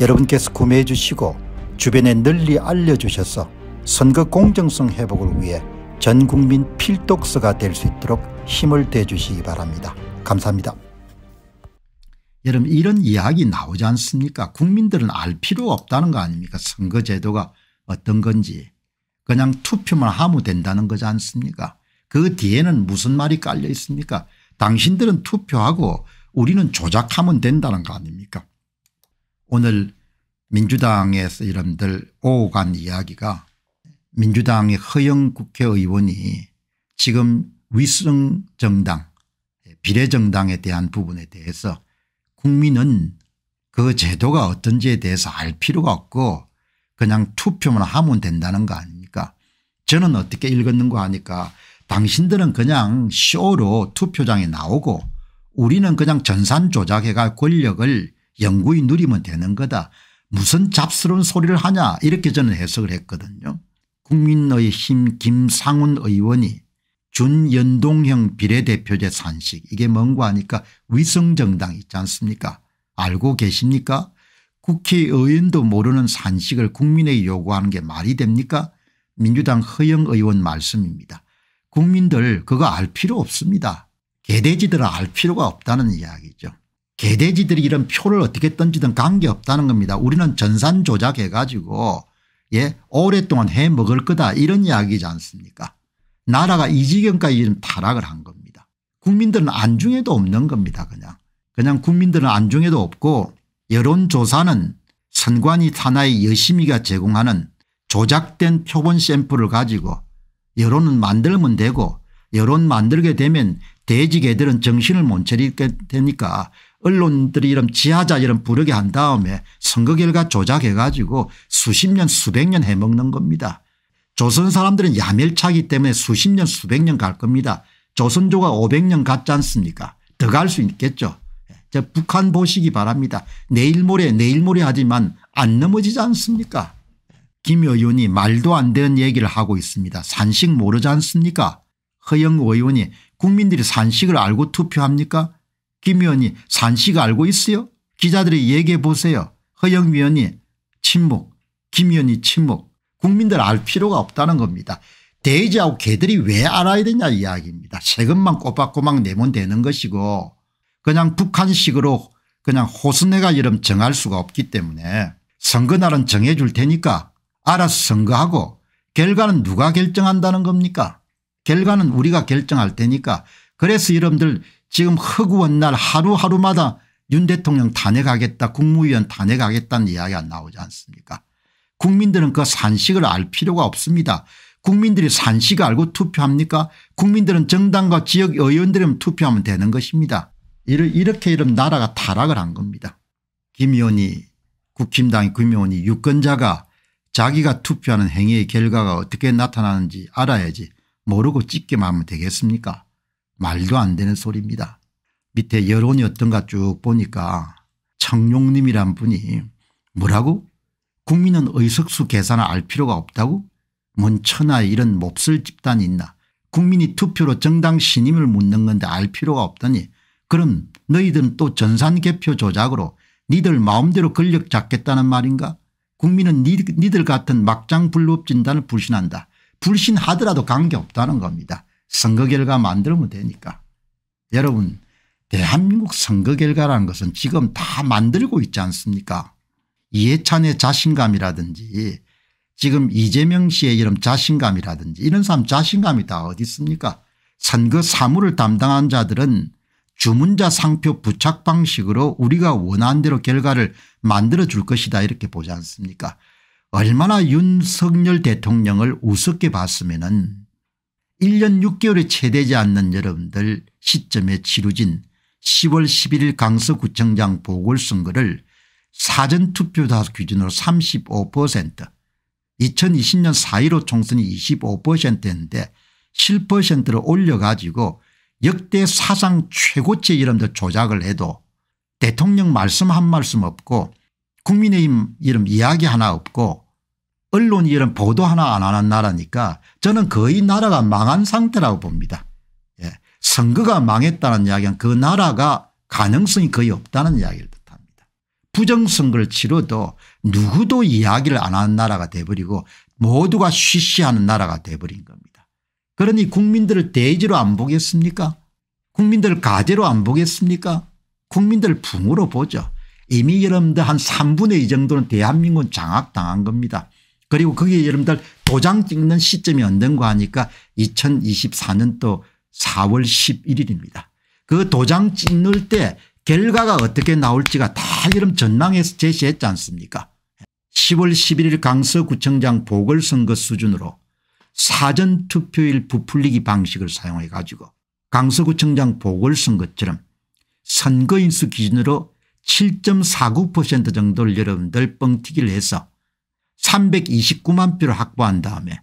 여러분께서 구매해 주시고 주변에 널리 알려주셔서 선거 공정성 회복을 위해 전국민 필독서가 될 수 있도록 힘을 대주시기 바랍니다. 감사합니다. 여러분 이런 이야기 나오지 않습니까 국민들은 알 필요 없다는 거 아닙니까 선거제도가 어떤 건지 그냥 투표만 하면 된다는 거지 않습니까 그 뒤에는 무슨 말이 깔려 있습니까 당신들은 투표하고 우리는 조작하면 된다는 거 아닙니까 오늘 민주당에서 이름들 오간 이야기가 민주당의 허영 국회의원이 지금 위성 정당 비례 정당에 대한 부분에 대해서 국민은 그 제도가 어떤지에 대해서 알 필요가 없고 그냥 투표만 하면 된다는 거 아닙니까 저는 어떻게 읽었는가 하니까 당신들은 그냥 쇼로 투표장에 나오고 우리는 그냥 전산 조작해가 권력을 영구히 누리면 되는 거다. 무슨 잡스러운 소리를 하냐 이렇게 저는 해석을 했거든요. 국민의힘 김상훈 의원이 준연동형 비례대표제 산식 이게 뭔고 하니까 위성정당 있지 않습니까 알고 계십니까 국회의원도 모르는 산식을 국민에게 요구하는 게 말이 됩니까 민주당 허영 의원 말씀입니다. 국민들 그거 알 필요 없습니다. 개돼지들 알 필요가 없다는 이야기죠. 개돼지들이 이런 표를 어떻게 던지든 관계없다는 겁니다. 우리는 전산 조작해 가지고 예 오랫동안 해 먹을 거다 이런 이야기지 않습니까 나라가 이 지경까지 지금 타락을 한 겁니다. 국민들은 안중에도 없는 겁니다 그냥. 그냥 국민들은 안중에도 없고 여론조사는 선관위 하나의 여심이가 제공하는 조작된 표본 샘플을 가지고 여론은 만들면 되고 여론 만들게 되면 돼지 개들은 정신을 못 차리게 되니까 언론들이 이런 지하자 이런 부르게 한 다음에 선거 결과 조작해 가지고 수십 년 수백 년 해먹는 겁니다. 조선 사람들은 야멸차기 때문에 수십 년 수백 년 갈 겁니다. 조선조가 500년 갔지 않습니까 더 갈 수 있겠죠. 예, 저 북한 보시기 바랍니다. 내일 모레 내일 모레 하지만 안 넘어지지 않습니까 예, 김 의원이 말도 안 되는 얘기를 하고 있습니다. 산식 모르지 않습니까 허영 의원이 국민들이 산식을 알고 투표합니까 김위원이 산씨가 알고 있어요? 기자들이 얘기해 보세요. 허영 위원이 침묵 김위원이 침묵 국민들 알 필요가 없다는 겁니다. 돼지하고 개들이 왜 알아야 되냐 이야기입니다. 세금만 꼬박꼬박 내면 되는 것이고 그냥 북한식으로 그냥 호수내가 이름 정할 수가 없기 때문에 선거날은 정해 줄 테니까 알아서 선거하고 결과는 누가 결정한다는 겁니까 결과는 우리가 결정할 테니까 그래서 여러분들 지금 허구한 날 하루하루마다 윤 대통령 탄핵하겠다 국무위원 탄핵하겠다는 이야기가 나오지 않습니까 국민들은 그 산식을 알 필요가 없습니다. 국민들이 산식을 알고 투표합니까 국민들은 정당과 지역 의원들은 투표하면 되는 것입니다. 이렇게 이런 나라가 타락을 한 겁니다. 김 의원이 국힘당의 김 의원이 유권자가 자기가 투표하는 행위의 결과가 어떻게 나타나는지 알아야지 모르고 찍게만 하면 되겠습니까 말도 안 되는 소리입니다. 밑에 여론이 어떤가 쭉 보니까 청룡님이란 분이 뭐라고 국민은 의석수 계산을 알 필요가 없다고 뭔 천하에 이런 몹쓸 집단이 있나 국민이 투표로 정당 신임을 묻는 건데 알 필요가 없다니 그럼 너희들은 또 전산 개표 조작으로 니들 마음대로 권력 잡겠다는 말인가 국민은 니, 니들 같은 막장 불법 진단을 불신한다 불신하더라도 관계없다는 겁니다 선거 결과 만들면 되니까 여러분 대한민국 선거 결과라는 것은 지금 다 만들고 있지 않습니까 이해찬의 자신감이라든지 지금 이재명 씨의 이름 자신감이라든지 이런 사람 자신감이 다 어디 있습니까 선거 사무를 담당한 자들은 주문자 상표 부착 방식으로 우리가 원하는 대로 결과를 만들어 줄 것이다 이렇게 보지 않습니까 얼마나 윤석열 대통령을 우습게 봤으면 은 1년 6개월이 채 되지 않는 여러분들 시점에 치루진 10월 11일 강서구청장 보궐선거를 사전투표 다수 기준으로 35% 2020년 4.15 총선이 25%였는데 7%를 올려가지고 역대 사상 최고치 의 이름들 조작을 해도 대통령 말씀 한 말씀 없고 국민의힘 이름 이야기 하나 없고 언론이 이런 보도 하나 안 하는 나라니까 저는 거의 나라가 망한 상태라고 봅니다. 예. 선거가 망했다는 이야기는 그 나라가 가능성이 거의 없다는 이야기를 뜻합니다. 부정선거를 치러도 누구도 이야기를 안 하는 나라가 돼버리고 모두가 쉬쉬하는 나라가 돼버린 겁니다. 그러니 국민들을 대지로 안 보겠습니까 국민들 을 가재로 안 보겠습니까 국민들 을 붕으로 보죠. 이미 여러분들 한 3분의 2 정도는 대한민국 장악당한 겁니다. 그리고 그게 여러분들 도장 찍는 시점이 언젠가 하니까 2024년 도 4월 11일입니다. 그 도장 찍을 때 결과가 어떻게 나올지가 다 여러분 전망해서 제시했지 않습니까 10월 11일 강서구청장 보궐선거 수준으로 사전투표일 부풀리기 방식을 사용해 가지고 강서구청장 보궐선거처럼 선거인수 기준으로 7.49% 정도를 여러분들 뻥튀기를 해서 329만 표를 확보한 다음에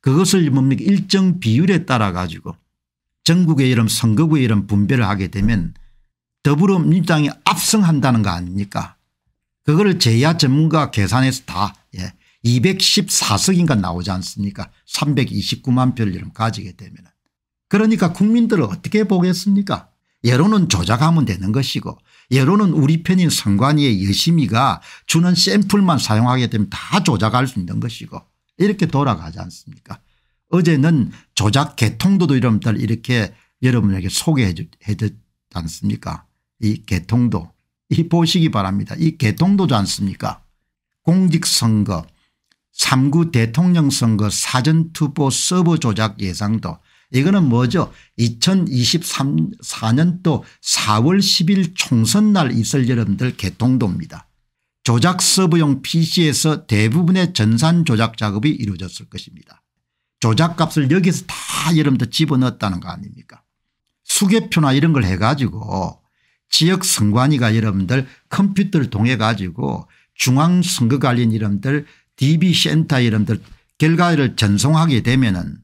그것을 뭡니까 일정 비율에 따라 가지고 전국의 이런 선거구의 이런 분배를 하게 되면 더불어민주당이 압승한다는 거 아닙니까 그거를 제야 전문가 계산해서 다 예. 214석인가 나오지 않습니까 329만 표를 이런 가지게 되면 그러니까 국민들을 어떻게 보겠습니까 여론은 조작하면 되는 것이고 여론은 우리 편인 선관위의 여심이가 주는 샘플만 사용하게 되면 다 조작할 수 있는 것이고 이렇게 돌아가지 않습니까 어제는 조작 개통도도 이러분들 이렇게 여러분에게 소개해 줬지 않습니까 이 개통도 이 보시기 바랍니다 이 개통도지 않습니까 공직선거 3구 대통령 선거 사전투표 서버 조작 예상도 이거는 뭐죠 2024년도 4월 10일 총선날 있을 여러분들 개통도입니다. 조작 서브용 pc에서 대부분의 전산 조작 작업이 이루어졌을 것입니다. 조작값을 여기서 다 여러분들 집어넣었다는 거 아닙니까 수개표나 이런 걸 해가지고 지역 선관위가 여러분들 컴퓨터를 통해 가지고 중앙선거관리인 여러분들 db센터 여러분들 결과를 전송하게 되면 은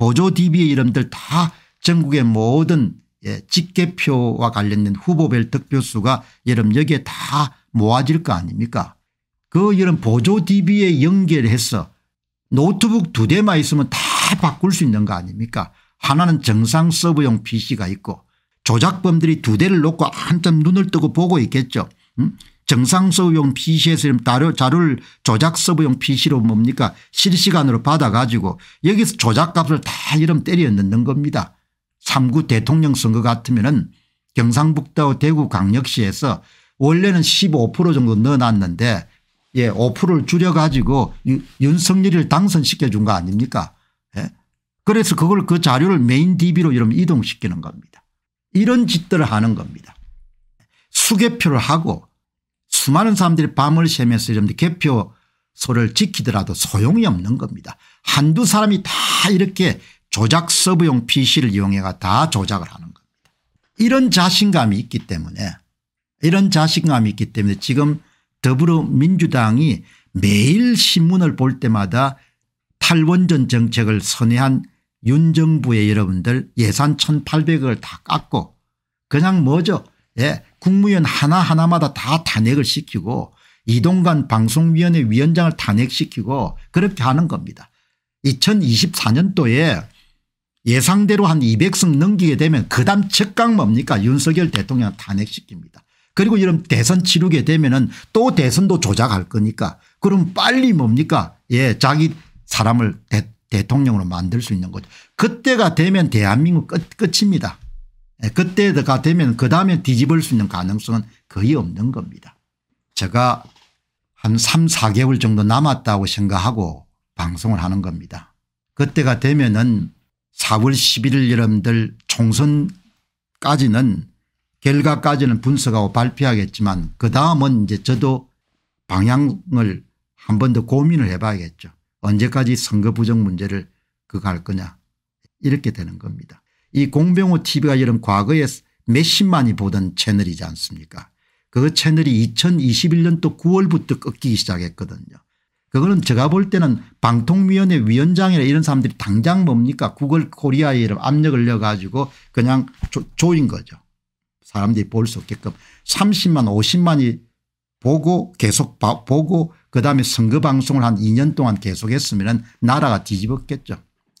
보조 DB의 이름들 다 전국의 모든 예, 직계표와 관련된 후보별 득표수가 여러분 여기에 다 모아질 거 아닙니까 그 이런 보조 DB에 연결해서 노트북 두 대만 있으면 다 바꿀 수 있는 거 아닙니까 하나는 정상 서버용 PC가 있고 조작범들이 두 대를 놓고 한참 눈을 뜨고 보고 있겠죠 음? 정상서브용 PC에서 자료, 자료를 조작서브용 PC로 뭡니까 실시간으로 받아가지고 여기서 조작값을 다 이름 때려 넣는 겁니다. 3구 대통령 선거 같으면 은 경상북도 대구 광역시에서 원래는 15% 정도 넣어놨는데 예, 5%를 줄여가지고 윤석열을 당선시켜준 거 아닙니까? 예? 그래서 그걸 그 자료를 메인 DB로 이러면 이동시키는 겁니다. 이런 짓들을 하는 겁니다. 수개표를 하고 수많은 사람들이 밤을 새면서 여러분들 개표소를 지키더라도 소용이 없는 겁니다. 한두 사람이 다 이렇게 조작 서브용 PC를 이용해가 다 조작을 하는 겁니다. 이런 자신감이 있기 때문에 이런 자신감이 있기 때문에 지금 더불어민주당이 매일 신문을 볼 때마다 탈원전 정책을 선회한 윤 정부의 여러분들 예산 1800억을 다 깎고 그냥 뭐죠 예. 국무위원 하나하나마다 다 탄핵을 시키고 이동관 방송위원회 위원장을 탄핵시키고 그렇게 하는 겁니다. 2024년도에 예상대로 한 200승 넘기게 되면 그 다음 즉각 뭡니까 윤석열 대통령 탄핵시킵니다. 그리고 이런 대선 치르게 되면 또 대선도 조작할 거니까 그럼 빨리 뭡니까 예 자기 사람을 대, 통령으로 만들 수 있는 거죠. 그때가 되면 대한민국 끝, 끝입니다. 예, 그때가 되면 그 다음에 뒤집을 수 있는 가능성은 거의 없는 겁니다. 제가 한 3, 4개월 정도 남았다고 생각하고 방송을 하는 겁니다. 그때가 되면은 4월 11일 여러분들 총선까지는 결과까지는 분석하고 발표하겠지만 그 다음은 이제 저도 방향을 한 번 더 고민을 해봐야겠죠. 언제까지 선거 부정 문제를 그거 할 거냐 이렇게 되는 겁니다. 이 공병호 tv가 이런 과거에 몇십만이 보던 채널이지 않습니까 그 채널이 2021년 도 9월부터 꺾이기 시작했거든요. 그거는 제가 볼 때는 방통위원회 위원장이나 이런 사람들이 당장 뭡니까 구글 코리아에 압력을 넣어가지고 그냥 조, 조인 거죠. 사람들이 볼 수 없게끔 30만 50만이 보고 계속 보고 그다음에 선거 방송을 한 2년 동안 계속했으면 나라가 뒤집었겠죠.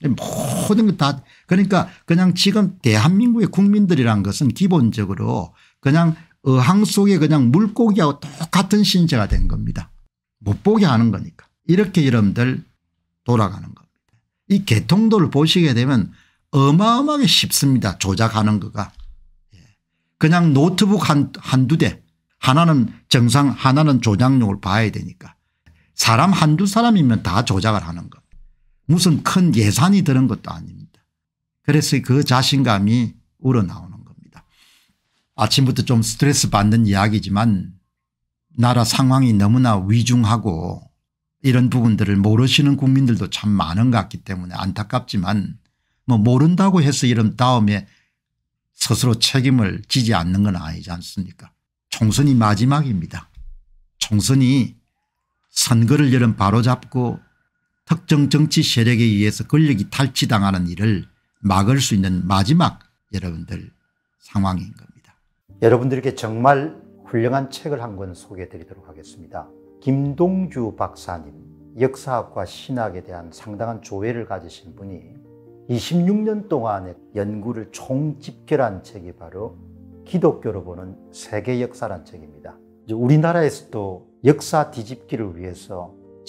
모든 것다 그러니까 그냥 지금 대한민국의 국민들이란 것은 기본적으로 그냥 어항 속에 그냥 물고기하고 똑같은 신체가 된 겁니다. 못 보게 하는 거니까. 이렇게 여러분들 돌아가는 겁니다. 이 개통도를 보시게 되면 어마어마하게 쉽습니다. 조작하는 거가. 예. 그냥 노트북 한, 한 두 대 하나는 정상 하나는 조작용을 봐야 되니까 사람 한두 사람이면 다 조작을 하는 거. 무슨 큰 예산이 드는 것도 아닙니다. 그래서 그 자신감이 우러나오는 겁니다. 아침부터 좀 스트레스 받는 이야기지만 나라 상황이 너무나 위중하고 이런 부분들을 모르시는 국민들도 참 많은 것 같기 때문에 안타깝지만 뭐 모른다고 해서 이런 다음에 스스로 책임을 지지 않는 건 아니지 않습니까 총선이 마지막입니다. 총선이 선거를 여름 바로잡고 특정 정치 세력에 의해서 권력이 탈취당하는 일을 막을 수 있는 마지막 여러분들 상황인 겁니다. 여러분들께 정말 훌륭한 책을 한 권 소개해 드리도록 하겠습니다. 김동주 박사님 역사학과 신학에 대한 상당한 조회를 가지신 분이 26년 동안의 연구를 총집결한 책이 바로 기독교로 보는 세계 역사란 책입니다. 우리나라에서도 역사 뒤집기를 위해서